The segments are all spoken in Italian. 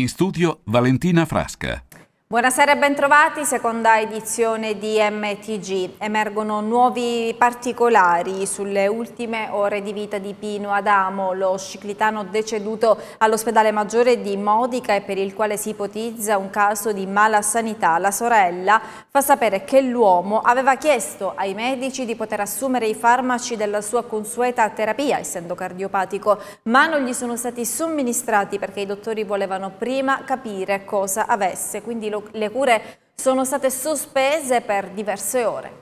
In studio Valentina Frasca. Buonasera e bentrovati, seconda edizione di MTG. Emergono nuovi particolari sulle ultime ore di vita di Pino Adamo, lo sciclitano deceduto all'ospedale maggiore di Modica e per il quale si ipotizza un caso di mala sanità. La sorella fa sapere che l'uomo aveva chiesto ai medici di poter assumere i farmaci della sua consueta terapia, essendo cardiopatico, ma non gli sono stati somministrati perché i dottori volevano prima capire cosa avesse, quindi lo le cure sono state sospese per diverse ore.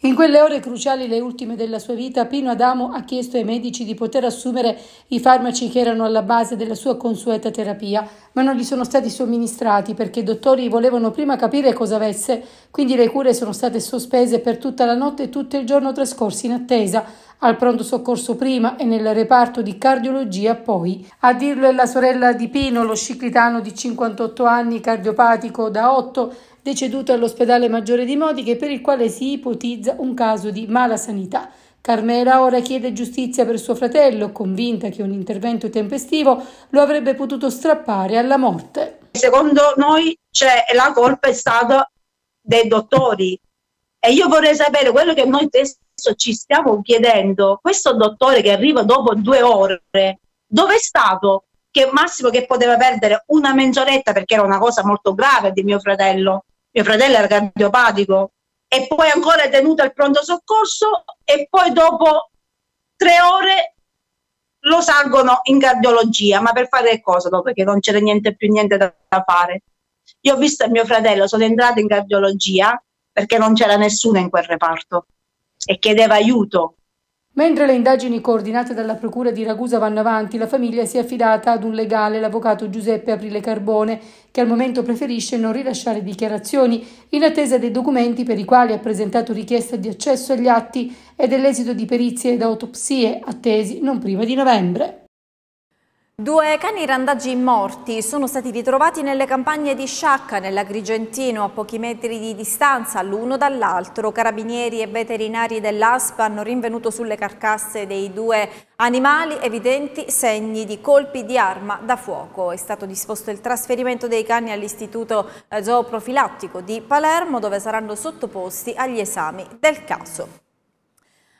In quelle ore cruciali, le ultime della sua vita, Pino Adamo ha chiesto ai medici di poter assumere i farmaci che erano alla base della sua consueta terapia, ma non gli sono stati somministrati perché i dottori volevano prima capire cosa avesse, quindi le cure sono state sospese per tutta la notte e tutto il giorno trascorsi in attesa al pronto soccorso prima e nel reparto di cardiologia poi. A dirlo è la sorella di Pino, lo sciclitano di 58 anni, cardiopatico da 8, deceduto all'ospedale maggiore di Modiche per il quale si ipotizza un caso di mala sanità. Carmela ora chiede giustizia per suo fratello, convinta che un intervento tempestivo lo avrebbe potuto strappare alla morte. Secondo noi cioè, la colpa è stata dei dottori e io vorrei sapere quello che noi test- ci stiamo chiedendo, questo dottore che arriva dopo due ore, dove è stato? Che Massimo che poteva perdere una mezz'oretta perché era una cosa molto grave di mio fratello, mio fratello era cardiopatico, e poi ancora è tenuto al pronto soccorso e poi dopo tre ore lo salgono in cardiologia, ma per fare cosa dopo? Perché non c'era niente più niente da, da fare. Io ho visto mio fratello, sono entrata in cardiologia perché non c'era nessuno in quel reparto e chiedeva aiuto. Mentre le indagini coordinate dalla Procura di Ragusa vanno avanti, la famiglia si è affidata ad un legale, l'avvocato Giuseppe Aprile Carbone, che al momento preferisce non rilasciare dichiarazioni in attesa dei documenti per i quali ha presentato richiesta di accesso agli atti e dell'esito di perizie ed autopsie attesi non prima di novembre. Due cani randaggi morti sono stati ritrovati nelle campagne di Sciacca, nell'Agrigentino, a pochi metri di distanza l'uno dall'altro. Carabinieri e veterinari dell'ASPA hanno rinvenuto sulle carcasse dei due animali evidenti segni di colpi di arma da fuoco. È stato disposto il trasferimento dei cani all'Istituto eh, Zooprofilattico di Palermo, dove saranno sottoposti agli esami del caso.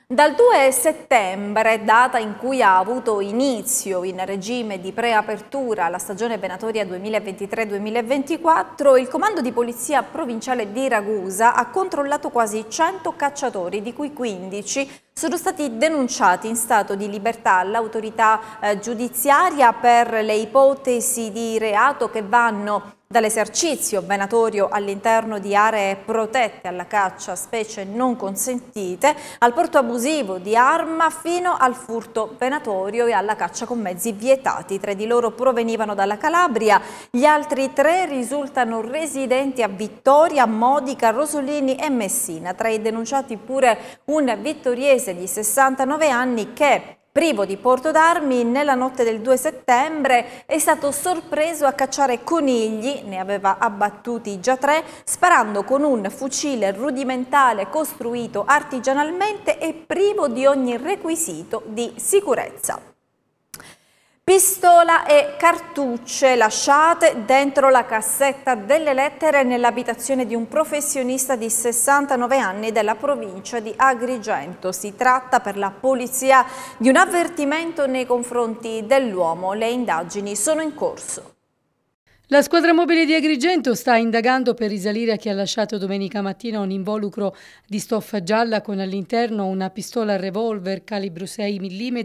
Dal 2 settembre, data in cui ha avuto inizio in regime di preapertura la stagione venatoria 2023-2024, il Comando di Polizia Provinciale di Ragusa ha controllato quasi 100 cacciatori, di cui 15 sono stati denunciati in stato di libertà all'autorità eh, giudiziaria per le ipotesi di reato che vanno Dall'esercizio venatorio all'interno di aree protette alla caccia, specie non consentite, al porto abusivo di arma fino al furto venatorio e alla caccia con mezzi vietati. Tre di loro provenivano dalla Calabria, gli altri tre risultano residenti a Vittoria, Modica, Rosolini e Messina. Tra i denunciati pure un vittoriese di 69 anni che privo di porto d'armi, nella notte del 2 settembre è stato sorpreso a cacciare conigli, ne aveva abbattuti già tre, sparando con un fucile rudimentale costruito artigianalmente e privo di ogni requisito di sicurezza. Pistola e cartucce lasciate dentro la cassetta delle lettere nell'abitazione di un professionista di 69 anni della provincia di Agrigento. Si tratta per la polizia di un avvertimento nei confronti dell'uomo. Le indagini sono in corso. La squadra mobile di Agrigento sta indagando per risalire a chi ha lasciato domenica mattina un involucro di stoffa gialla con all'interno una pistola revolver calibro 6 mm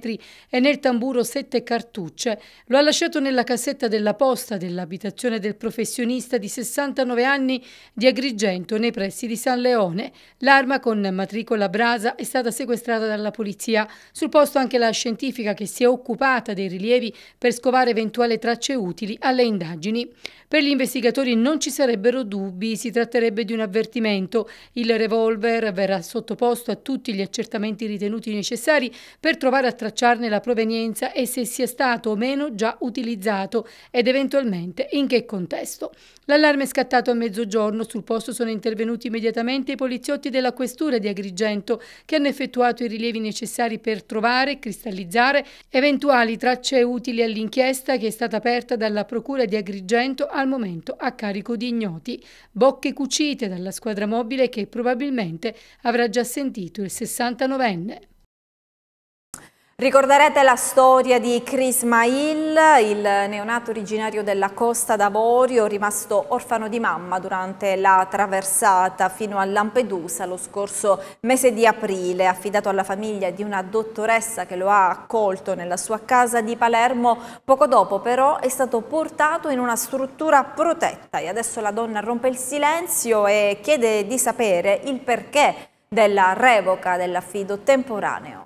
e nel tamburo 7 cartucce. Lo ha lasciato nella cassetta della posta dell'abitazione del professionista di 69 anni di Agrigento nei pressi di San Leone. L'arma con matricola brasa è stata sequestrata dalla polizia. Sul posto anche la scientifica che si è occupata dei rilievi per scovare eventuali tracce utili alle indagini. Per gli investigatori non ci sarebbero dubbi, si tratterebbe di un avvertimento. Il revolver verrà sottoposto a tutti gli accertamenti ritenuti necessari per trovare a tracciarne la provenienza e se sia stato o meno già utilizzato ed eventualmente in che contesto. L'allarme è scattato a mezzogiorno, sul posto sono intervenuti immediatamente i poliziotti della questura di Agrigento che hanno effettuato i rilievi necessari per trovare, cristallizzare eventuali tracce utili all'inchiesta che è stata aperta dalla procura di Agrigento al momento a carico di ignoti, bocche cucite dalla squadra mobile che probabilmente avrà già sentito il 69enne. Ricorderete la storia di Chris Mail, il neonato originario della Costa d'Avorio, rimasto orfano di mamma durante la traversata fino a Lampedusa lo scorso mese di aprile, affidato alla famiglia di una dottoressa che lo ha accolto nella sua casa di Palermo. Poco dopo però è stato portato in una struttura protetta e adesso la donna rompe il silenzio e chiede di sapere il perché della revoca dell'affido temporaneo.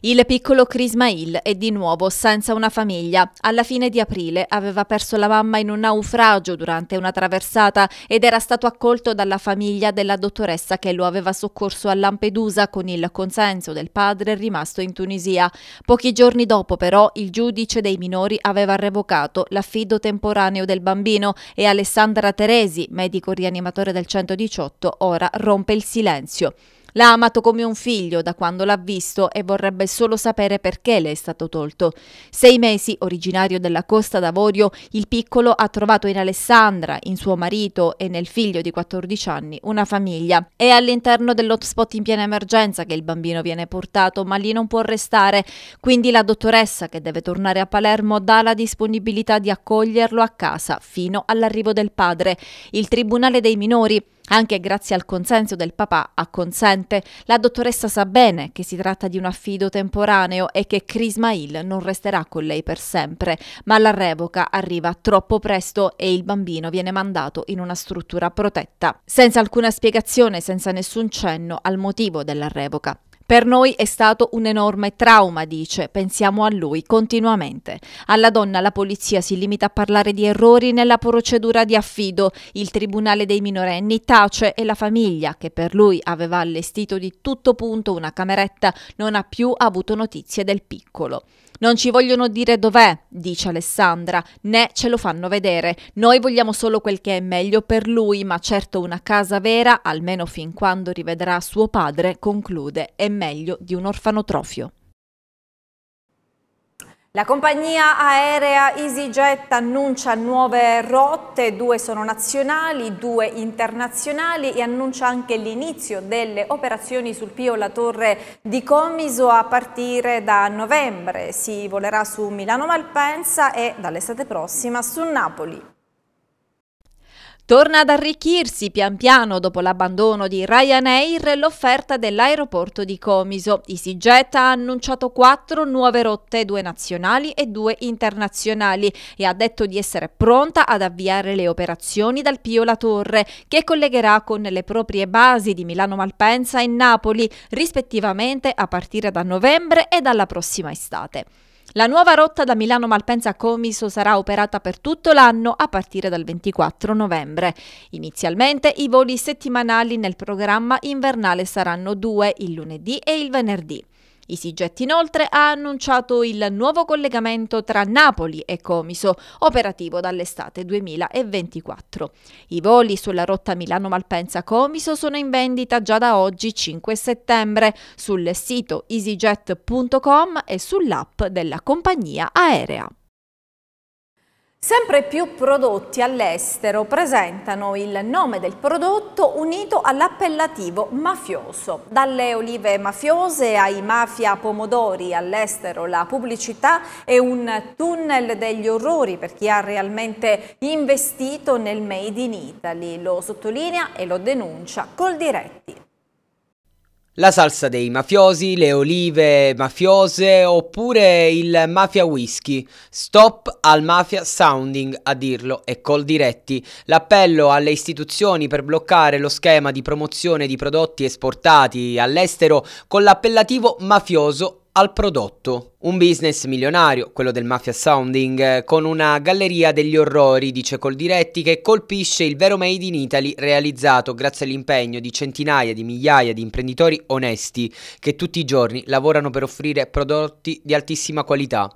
Il piccolo Chris Mail è di nuovo senza una famiglia. Alla fine di aprile aveva perso la mamma in un naufragio durante una traversata ed era stato accolto dalla famiglia della dottoressa che lo aveva soccorso a Lampedusa con il consenso del padre rimasto in Tunisia. Pochi giorni dopo però il giudice dei minori aveva revocato l'affido temporaneo del bambino e Alessandra Teresi, medico rianimatore del 118, ora rompe il silenzio. L'ha amato come un figlio da quando l'ha visto e vorrebbe solo sapere perché le è stato tolto. Sei mesi, originario della Costa d'Avorio, il piccolo ha trovato in Alessandra, in suo marito e nel figlio di 14 anni una famiglia. È all'interno dell'hotspot in piena emergenza che il bambino viene portato, ma lì non può restare, quindi la dottoressa, che deve tornare a Palermo, dà la disponibilità di accoglierlo a casa fino all'arrivo del padre. Il Tribunale dei minori anche grazie al consenso del papà, acconsente, la dottoressa sa bene che si tratta di un affido temporaneo e che Crismail non resterà con lei per sempre, ma la revoca arriva troppo presto e il bambino viene mandato in una struttura protetta, senza alcuna spiegazione, senza nessun cenno al motivo della revoca. Per noi è stato un enorme trauma, dice, pensiamo a lui continuamente. Alla donna la polizia si limita a parlare di errori nella procedura di affido, il tribunale dei minorenni tace e la famiglia, che per lui aveva allestito di tutto punto una cameretta, non ha più avuto notizie del piccolo. Non ci vogliono dire dov'è, dice Alessandra, né ce lo fanno vedere. Noi vogliamo solo quel che è meglio per lui, ma certo una casa vera, almeno fin quando rivedrà suo padre, conclude, è meglio di un orfanotrofio. La compagnia aerea EasyJet annuncia nuove rotte, due sono nazionali, due internazionali e annuncia anche l'inizio delle operazioni sul Pio La Torre di Comiso a partire da novembre. Si volerà su Milano Malpensa e dall'estate prossima su Napoli. Torna ad arricchirsi pian piano dopo l'abbandono di Ryanair l'offerta dell'aeroporto di Comiso. EasyJet ha annunciato quattro nuove rotte, due nazionali e due internazionali e ha detto di essere pronta ad avviare le operazioni dal Pio La Torre che collegherà con le proprie basi di Milano Malpensa e Napoli rispettivamente a partire da novembre e dalla prossima estate. La nuova rotta da Milano Malpensa a Comiso sarà operata per tutto l'anno a partire dal 24 novembre. Inizialmente i voli settimanali nel programma invernale saranno due, il lunedì e il venerdì. EasyJet inoltre ha annunciato il nuovo collegamento tra Napoli e Comiso, operativo dall'estate 2024. I voli sulla rotta Milano-Malpensa-Comiso sono in vendita già da oggi 5 settembre sul sito easyjet.com e sull'app della compagnia aerea. Sempre più prodotti all'estero presentano il nome del prodotto unito all'appellativo mafioso. Dalle olive mafiose ai mafia pomodori all'estero la pubblicità è un tunnel degli orrori per chi ha realmente investito nel Made in Italy. Lo sottolinea e lo denuncia col diretti. La salsa dei mafiosi, le olive mafiose oppure il mafia whisky. Stop al mafia sounding, a dirlo e Col Diretti. L'appello alle istituzioni per bloccare lo schema di promozione di prodotti esportati all'estero con l'appellativo mafioso al prodotto. Un business milionario, quello del mafia sounding, con una galleria degli orrori, dice Coldiretti, che colpisce il vero Made in Italy realizzato grazie all'impegno di centinaia di migliaia di imprenditori onesti che tutti i giorni lavorano per offrire prodotti di altissima qualità.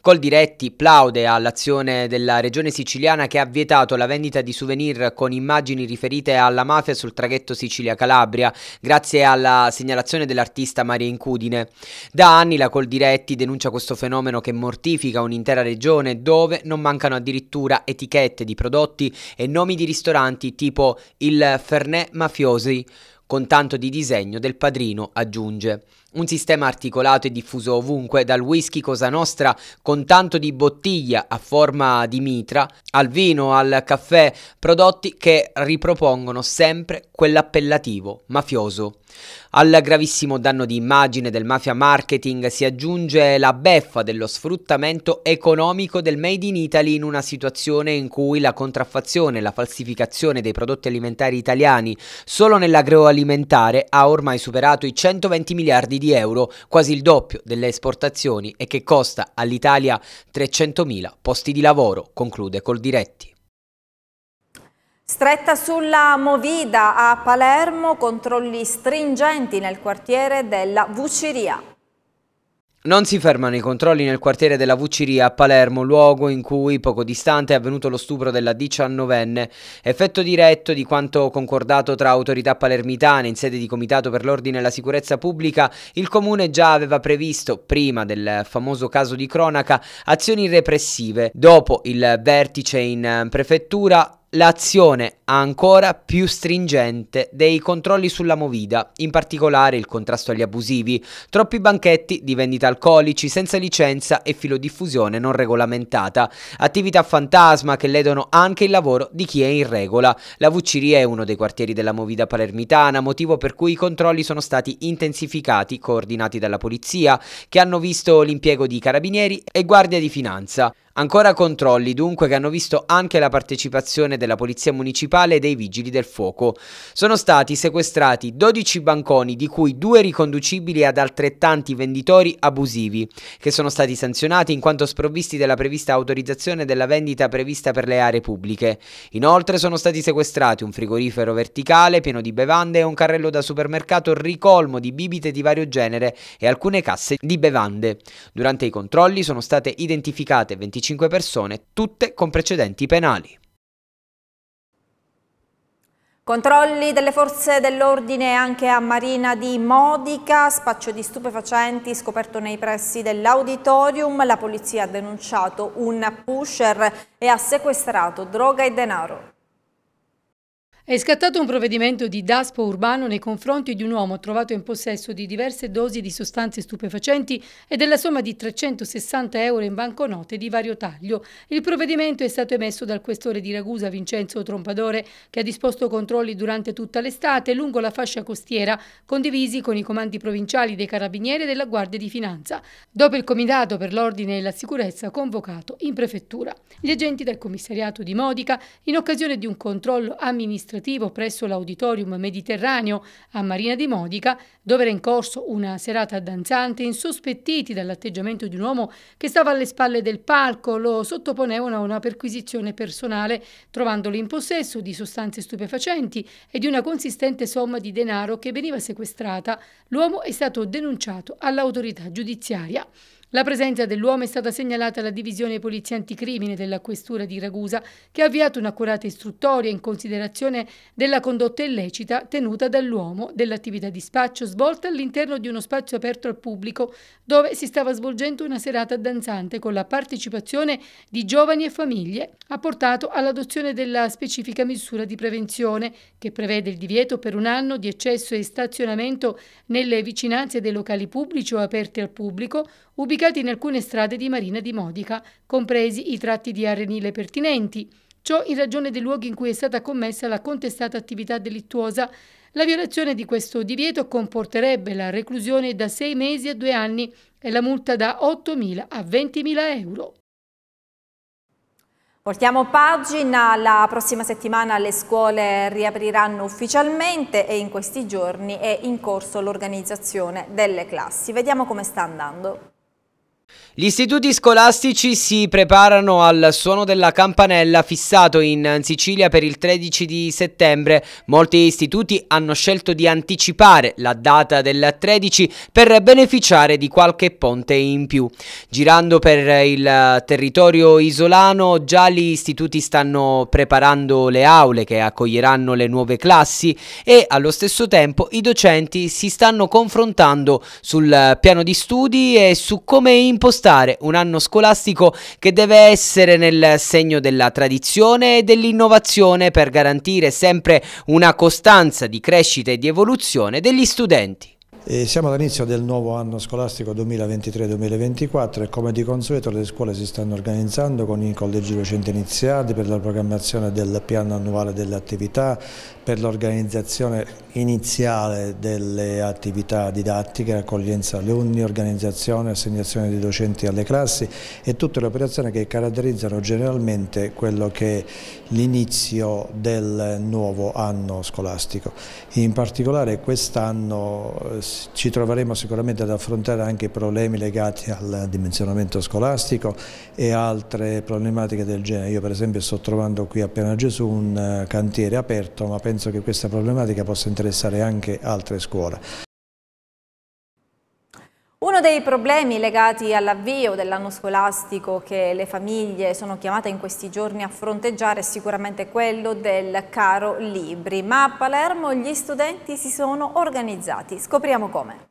Col Diretti plaude all'azione della regione siciliana che ha vietato la vendita di souvenir con immagini riferite alla mafia sul traghetto Sicilia-Calabria, grazie alla segnalazione dell'artista Maria Incudine. Da anni la Col Diretti denuncia questo fenomeno che mortifica un'intera regione dove non mancano addirittura etichette di prodotti e nomi di ristoranti tipo il Fernet Mafiosi, con tanto di disegno del padrino, aggiunge. Un sistema articolato e diffuso ovunque, dal whisky Cosa Nostra con tanto di bottiglia a forma di mitra, al vino, al caffè, prodotti che ripropongono sempre quell'appellativo mafioso. Al gravissimo danno di immagine del mafia marketing si aggiunge la beffa dello sfruttamento economico del Made in Italy in una situazione in cui la contraffazione e la falsificazione dei prodotti alimentari italiani solo nell'agroalimentare ha ormai superato i 120 miliardi di di euro, quasi il doppio delle esportazioni e che costa all'Italia 300.000 posti di lavoro, conclude col diretti. Stretta sulla Movida a Palermo, controlli stringenti nel quartiere della Vuceria. Non si fermano i controlli nel quartiere della Vuciria a Palermo, luogo in cui poco distante è avvenuto lo stupro della diciannovenne, effetto diretto di quanto concordato tra autorità palermitane in sede di Comitato per l'Ordine e la Sicurezza Pubblica, il Comune già aveva previsto, prima del famoso caso di cronaca, azioni repressive. Dopo il vertice in prefettura, l'azione ancora più stringente dei controlli sulla movida, in particolare il contrasto agli abusivi, troppi banchetti di vendita alcolici senza licenza e filodiffusione non regolamentata, attività fantasma che ledono anche il lavoro di chi è in regola. La Vucciria è uno dei quartieri della movida palermitana, motivo per cui i controlli sono stati intensificati, coordinati dalla polizia, che hanno visto l'impiego di carabinieri e guardia di finanza. Ancora controlli dunque che hanno visto anche la partecipazione della polizia municipale municipale dei Vigili del Fuoco. Sono stati sequestrati 12 banconi, di cui due riconducibili ad altrettanti venditori abusivi, che sono stati sanzionati in quanto sprovvisti della prevista autorizzazione della vendita prevista per le aree pubbliche. Inoltre sono stati sequestrati un frigorifero verticale pieno di bevande e un carrello da supermercato ricolmo di bibite di vario genere e alcune casse di bevande. Durante i controlli sono state identificate 25 persone, tutte con precedenti penali. Controlli delle forze dell'ordine anche a Marina di Modica, spaccio di stupefacenti scoperto nei pressi dell'auditorium. La polizia ha denunciato un pusher e ha sequestrato droga e denaro. È scattato un provvedimento di Daspo urbano nei confronti di un uomo trovato in possesso di diverse dosi di sostanze stupefacenti e della somma di 360 euro in banconote di vario taglio. Il provvedimento è stato emesso dal questore di Ragusa Vincenzo Trompadore che ha disposto controlli durante tutta l'estate lungo la fascia costiera condivisi con i comandi provinciali dei carabinieri e della Guardia di Finanza, dopo il comitato per l'ordine e la sicurezza convocato in prefettura. Gli agenti del commissariato di Modica, in occasione di un controllo amministrativo amministrativo presso l'Auditorium Mediterraneo a Marina di Modica, dove era in corso una serata danzante, insospettiti dall'atteggiamento di un uomo che stava alle spalle del palco, lo sottoponevano a una perquisizione personale, trovandolo in possesso di sostanze stupefacenti e di una consistente somma di denaro che veniva sequestrata. L'uomo è stato denunciato all'autorità giudiziaria. La presenza dell'uomo è stata segnalata alla divisione polizia anticrimine della questura di Ragusa che ha avviato un'accurata istruttoria in considerazione della condotta illecita tenuta dall'uomo dell'attività di spaccio svolta all'interno di uno spazio aperto al pubblico dove si stava svolgendo una serata danzante con la partecipazione di giovani e famiglie ha portato all'adozione della specifica misura di prevenzione che prevede il divieto per un anno di accesso e stazionamento nelle vicinanze dei locali pubblici o aperti al pubblico ubicati in alcune strade di Marina di Modica, compresi i tratti di arenile pertinenti. Ciò in ragione dei luoghi in cui è stata commessa la contestata attività delittuosa. La violazione di questo divieto comporterebbe la reclusione da sei mesi a due anni e la multa da 8.000 a 20.000 euro. Portiamo pagina, la prossima settimana le scuole riapriranno ufficialmente e in questi giorni è in corso l'organizzazione delle classi. Vediamo come sta andando. Gli istituti scolastici si preparano al suono della campanella fissato in Sicilia per il 13 di settembre. Molti istituti hanno scelto di anticipare la data del 13 per beneficiare di qualche ponte in più. Girando per il territorio isolano già gli istituti stanno preparando le aule che accoglieranno le nuove classi e allo stesso tempo i docenti si stanno confrontando sul piano di studi e su come impostare impostare un anno scolastico che deve essere nel segno della tradizione e dell'innovazione per garantire sempre una costanza di crescita e di evoluzione degli studenti. E siamo all'inizio del nuovo anno scolastico 2023-2024 e come di consueto le scuole si stanno organizzando con i collegi docenti iniziati per la programmazione del piano annuale delle attività, per l'organizzazione iniziale delle attività didattiche, accoglienza alunni, organizzazione, assegnazione di docenti alle classi e tutte le operazioni che caratterizzano generalmente quello che è l'inizio del nuovo anno scolastico. In particolare quest'anno eh, ci troveremo sicuramente ad affrontare anche problemi legati al dimensionamento scolastico e altre problematiche del genere. Io per esempio sto trovando qui a Piana Gesù un eh, cantiere aperto ma penso che questa problematica possa interessare anche altre scuole. Uno dei problemi legati all'avvio dell'anno scolastico che le famiglie sono chiamate in questi giorni a fronteggiare è sicuramente quello del caro libri, ma a Palermo gli studenti si sono organizzati. Scopriamo come.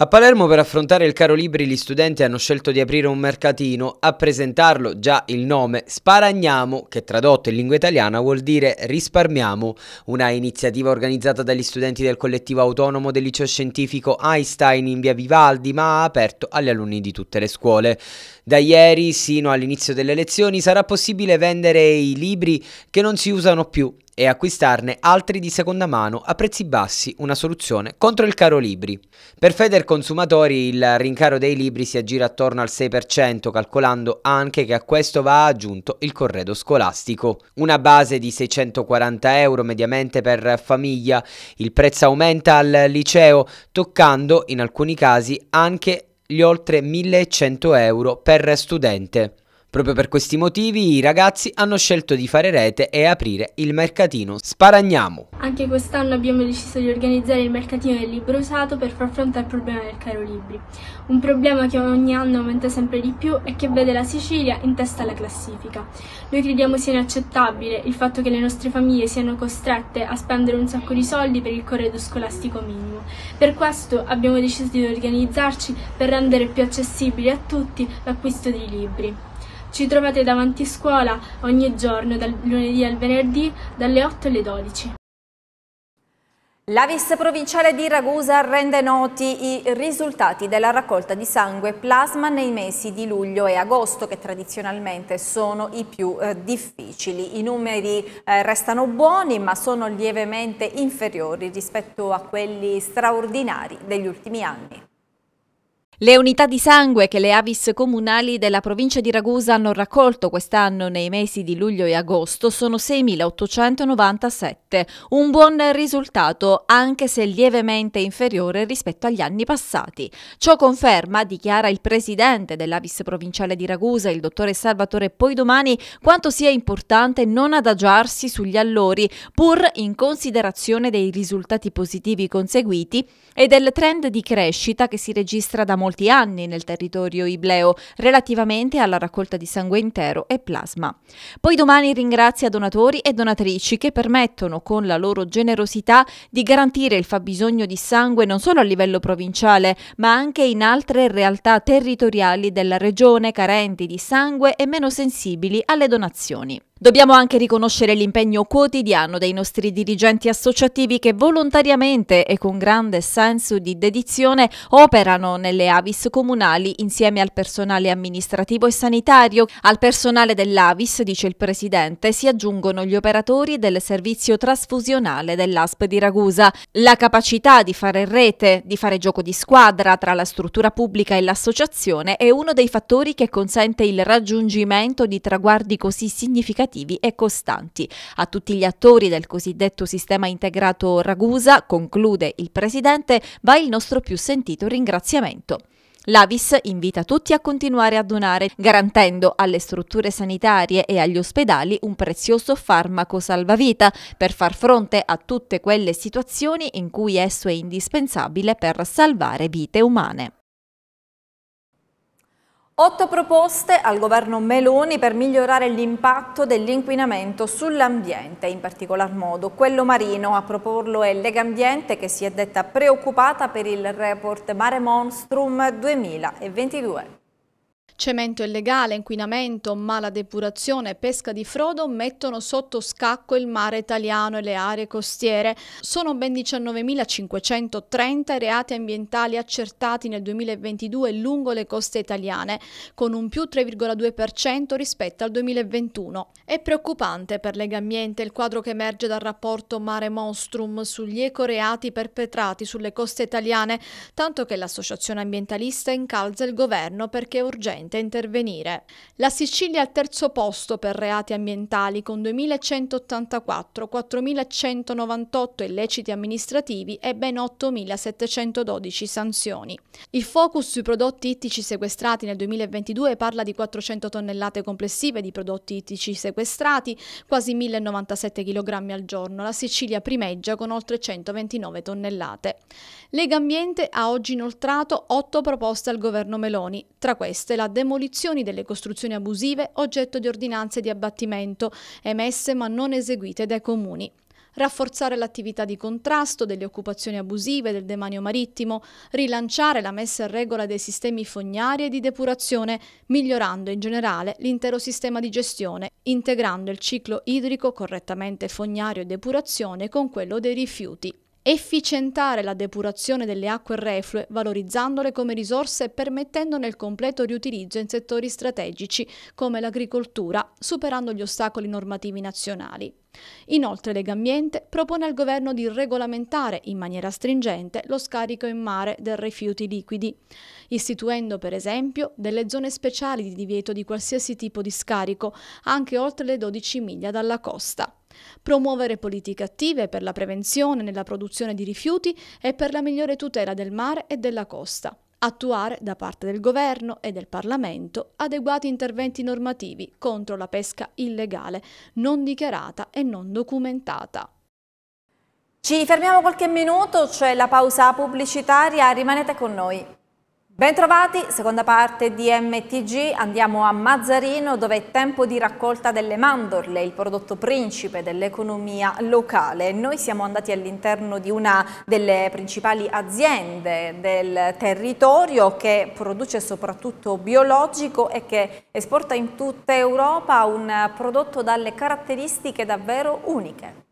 A Palermo per affrontare il caro libri gli studenti hanno scelto di aprire un mercatino, a presentarlo già il nome Sparagniamo, che tradotto in lingua italiana vuol dire risparmiamo, una iniziativa organizzata dagli studenti del collettivo autonomo del liceo scientifico Einstein in via Vivaldi, ma aperto agli alunni di tutte le scuole. Da ieri sino all'inizio delle lezioni sarà possibile vendere i libri che non si usano più e acquistarne altri di seconda mano a prezzi bassi, una soluzione contro il caro libri. Per Feder Consumatori il rincaro dei libri si aggira attorno al 6%, calcolando anche che a questo va aggiunto il corredo scolastico. Una base di 640 euro mediamente per famiglia, il prezzo aumenta al liceo, toccando in alcuni casi anche gli oltre 1100 euro per studente. Proprio per questi motivi i ragazzi hanno scelto di fare rete e aprire il mercatino Sparagniamo. Anche quest'anno abbiamo deciso di organizzare il mercatino del libro usato per far fronte al problema del caro libri, un problema che ogni anno aumenta sempre di più e che vede la Sicilia in testa alla classifica. Noi crediamo sia inaccettabile il fatto che le nostre famiglie siano costrette a spendere un sacco di soldi per il corredo scolastico minimo. Per questo abbiamo deciso di organizzarci per rendere più accessibile a tutti l'acquisto di libri. Ci trovate davanti scuola ogni giorno, dal lunedì al venerdì, dalle 8 alle 12. L'Avis provinciale di Ragusa rende noti i risultati della raccolta di sangue e plasma nei mesi di luglio e agosto che tradizionalmente sono i più eh, difficili. I numeri eh, restano buoni ma sono lievemente inferiori rispetto a quelli straordinari degli ultimi anni. Le unità di sangue che le avis comunali della provincia di Ragusa hanno raccolto quest'anno nei mesi di luglio e agosto sono 6.897, un buon risultato anche se lievemente inferiore rispetto agli anni passati. Ciò conferma, dichiara il presidente dell'avis provinciale di Ragusa, il dottore Salvatore Poidomani, quanto sia importante non adagiarsi sugli allori pur in considerazione dei risultati positivi conseguiti e del trend di crescita che si registra da molti molti anni nel territorio ibleo relativamente alla raccolta di sangue intero e plasma. Poi domani ringrazia donatori e donatrici che permettono con la loro generosità di garantire il fabbisogno di sangue non solo a livello provinciale ma anche in altre realtà territoriali della regione carenti di sangue e meno sensibili alle donazioni. Dobbiamo anche riconoscere l'impegno quotidiano dei nostri dirigenti associativi che volontariamente e con grande senso di dedizione operano nelle Avis comunali insieme al personale amministrativo e sanitario. Al personale dell'Avis, dice il Presidente, si aggiungono gli operatori del servizio trasfusionale dell'ASP di Ragusa. La capacità di fare rete, di fare gioco di squadra tra la struttura pubblica e l'associazione è uno dei fattori che consente il raggiungimento di traguardi così significativi significativi e costanti. A tutti gli attori del cosiddetto sistema integrato Ragusa, conclude il Presidente, va il nostro più sentito ringraziamento. L'Avis invita tutti a continuare a donare, garantendo alle strutture sanitarie e agli ospedali un prezioso farmaco salvavita per far fronte a tutte quelle situazioni in cui esso è indispensabile per salvare vite umane. Otto proposte al governo Meloni per migliorare l'impatto dell'inquinamento sull'ambiente, in particolar modo quello marino. A proporlo è Legambiente che si è detta preoccupata per il report Mare Monstrum 2022. Cemento illegale, inquinamento, mala depurazione, pesca di frodo mettono sotto scacco il mare italiano e le aree costiere. Sono ben 19.530 i reati ambientali accertati nel 2022 lungo le coste italiane, con un più 3,2% rispetto al 2021. È preoccupante per Legambiente il quadro che emerge dal rapporto Mare Monstrum sugli ecoreati perpetrati sulle coste italiane, tanto che l'associazione ambientalista incalza il governo perché è urgente urgente intervenire. La Sicilia al terzo posto per reati ambientali con 2184, 4198 illeciti amministrativi e ben 8712 sanzioni. Il focus sui prodotti ittici sequestrati nel 2022 parla di 400 tonnellate complessive di prodotti ittici sequestrati, quasi 1097 kg al giorno. La Sicilia primeggia con oltre 129 tonnellate. Lega Ambiente ha oggi inoltrato 8 proposte al governo Meloni, tra queste la demolizioni delle costruzioni abusive oggetto di ordinanze di abbattimento emesse ma non eseguite dai comuni rafforzare l'attività di contrasto delle occupazioni abusive del demanio marittimo, rilanciare la messa in regola dei sistemi fognari e di depurazione, migliorando in generale l'intero sistema di gestione, integrando il ciclo idrico correttamente fognario e depurazione con quello dei rifiuti efficientare la depurazione delle acque reflue valorizzandole come risorse e permettendone il completo riutilizzo in settori strategici come l'agricoltura, superando gli ostacoli normativi nazionali. Inoltre Legambiente propone al governo di regolamentare in maniera stringente lo scarico in mare dei rifiuti liquidi, istituendo per esempio delle zone speciali di divieto di qualsiasi tipo di scarico anche oltre le 12 miglia dalla costa promuovere politiche attive per la prevenzione nella produzione di rifiuti e per la migliore tutela del mare e della costa, attuare da parte del governo e del Parlamento adeguati interventi normativi contro la pesca illegale, non dichiarata e non documentata. Ci fermiamo qualche minuto, c'è la pausa pubblicitaria, rimanete con noi. Bentrovati, seconda parte di MTG, andiamo a Mazzarino dove è tempo di raccolta delle mandorle, il prodotto principe dell'economia locale. Noi siamo andati all'interno di una delle principali aziende del territorio che produce soprattutto biologico e che esporta in tutta Europa un prodotto dalle caratteristiche davvero uniche.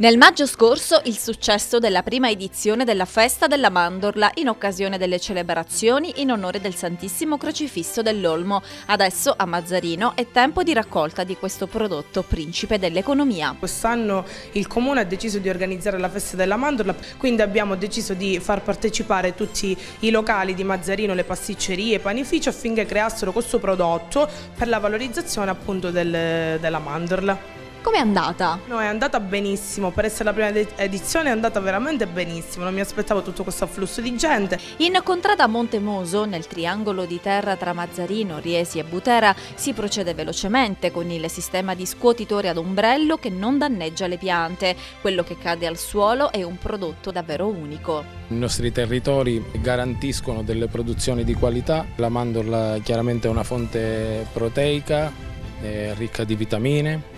Nel maggio scorso il successo della prima edizione della Festa della Mandorla in occasione delle celebrazioni in onore del Santissimo Crocifisso dell'Olmo. Adesso a Mazzarino è tempo di raccolta di questo prodotto principe dell'economia. Quest'anno il Comune ha deciso di organizzare la Festa della Mandorla, quindi abbiamo deciso di far partecipare tutti i locali di Mazzarino, le pasticcerie, i panifici affinché creassero questo prodotto per la valorizzazione appunto del, della mandorla. Com'è andata? No, è andata benissimo, per essere la prima edizione è andata veramente benissimo, non mi aspettavo tutto questo afflusso di gente. Incontrata a Montemoso, nel triangolo di terra tra Mazzarino, Riesi e Butera, si procede velocemente con il sistema di scuotitore ad ombrello che non danneggia le piante. Quello che cade al suolo è un prodotto davvero unico. I nostri territori garantiscono delle produzioni di qualità, la mandorla chiaramente è una fonte proteica, eh, ricca di vitamine,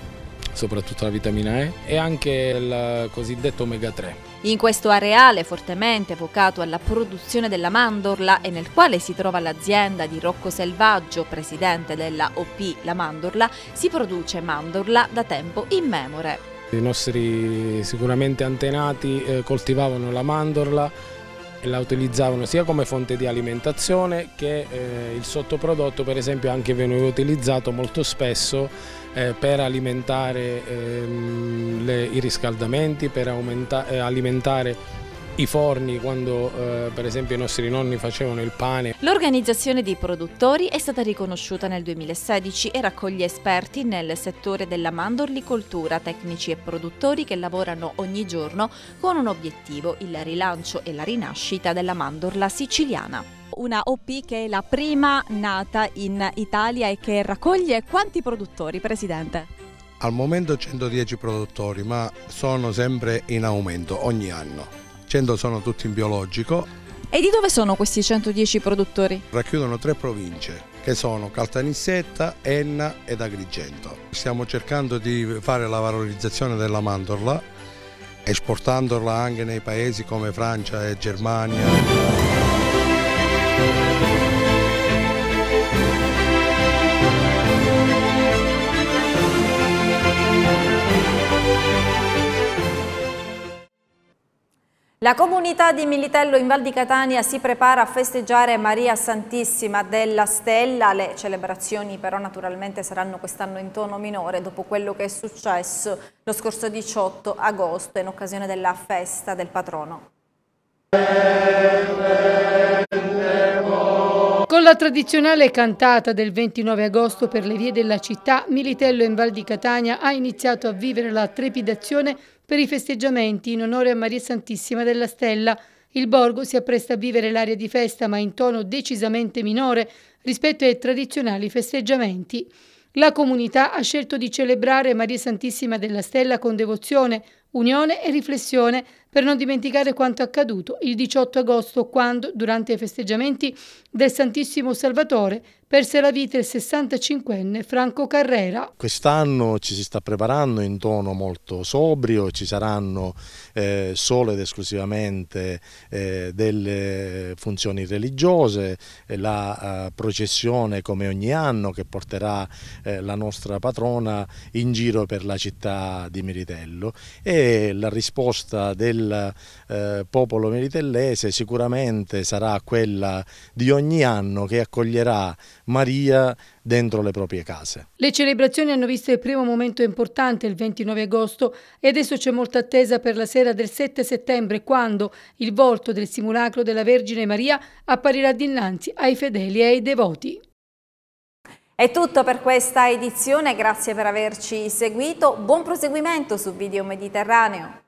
soprattutto la vitamina E, e anche il cosiddetto omega 3. In questo areale fortemente evocato alla produzione della mandorla e nel quale si trova l'azienda di Rocco Selvaggio, presidente della OP La Mandorla, si produce mandorla da tempo immemore. I nostri sicuramente antenati eh, coltivavano la mandorla la utilizzavano sia come fonte di alimentazione che eh, il sottoprodotto per esempio anche veniva utilizzato molto spesso eh, per alimentare ehm, le, i riscaldamenti, per eh, alimentare i forni quando eh, per esempio i nostri nonni facevano il pane. L'organizzazione di produttori è stata riconosciuta nel 2016 e raccoglie esperti nel settore della mandorlicoltura, tecnici e produttori che lavorano ogni giorno con un obiettivo, il rilancio e la rinascita della mandorla siciliana una OP che è la prima nata in Italia e che raccoglie quanti produttori, Presidente? Al momento 110 produttori, ma sono sempre in aumento ogni anno. 100 sono tutti in biologico. E di dove sono questi 110 produttori? Racchiudono tre province che sono Caltanissetta, Enna ed Agrigento. Stiamo cercando di fare la valorizzazione della mandorla esportandola anche nei paesi come Francia e Germania. La comunità di Militello in Val di Catania si prepara a festeggiare Maria Santissima della Stella. Le celebrazioni però naturalmente saranno quest'anno in tono minore dopo quello che è successo lo scorso 18 agosto in occasione della festa del patrono. Con la tradizionale cantata del 29 agosto per le vie della città, Militello in Val di Catania ha iniziato a vivere la trepidazione per i festeggiamenti in onore a Maria Santissima della Stella, il borgo si appresta a vivere l'aria di festa ma in tono decisamente minore rispetto ai tradizionali festeggiamenti. La comunità ha scelto di celebrare Maria Santissima della Stella con devozione, unione e riflessione per non dimenticare quanto accaduto il 18 agosto quando, durante i festeggiamenti del Santissimo Salvatore, perse la vita il 65enne Franco Carrera. Quest'anno ci si sta preparando in tono molto sobrio, ci saranno eh, solo ed esclusivamente eh, delle funzioni religiose, eh, la eh, processione come ogni anno che porterà eh, la nostra patrona in giro per la città di Meritello e la risposta del del eh, popolo meritellese sicuramente sarà quella di ogni anno che accoglierà Maria dentro le proprie case. Le celebrazioni hanno visto il primo momento importante il 29 agosto e adesso c'è molta attesa per la sera del 7 settembre quando il volto del simulacro della Vergine Maria apparirà dinanzi ai fedeli e ai devoti. È tutto per questa edizione, grazie per averci seguito, buon proseguimento su Video Mediterraneo.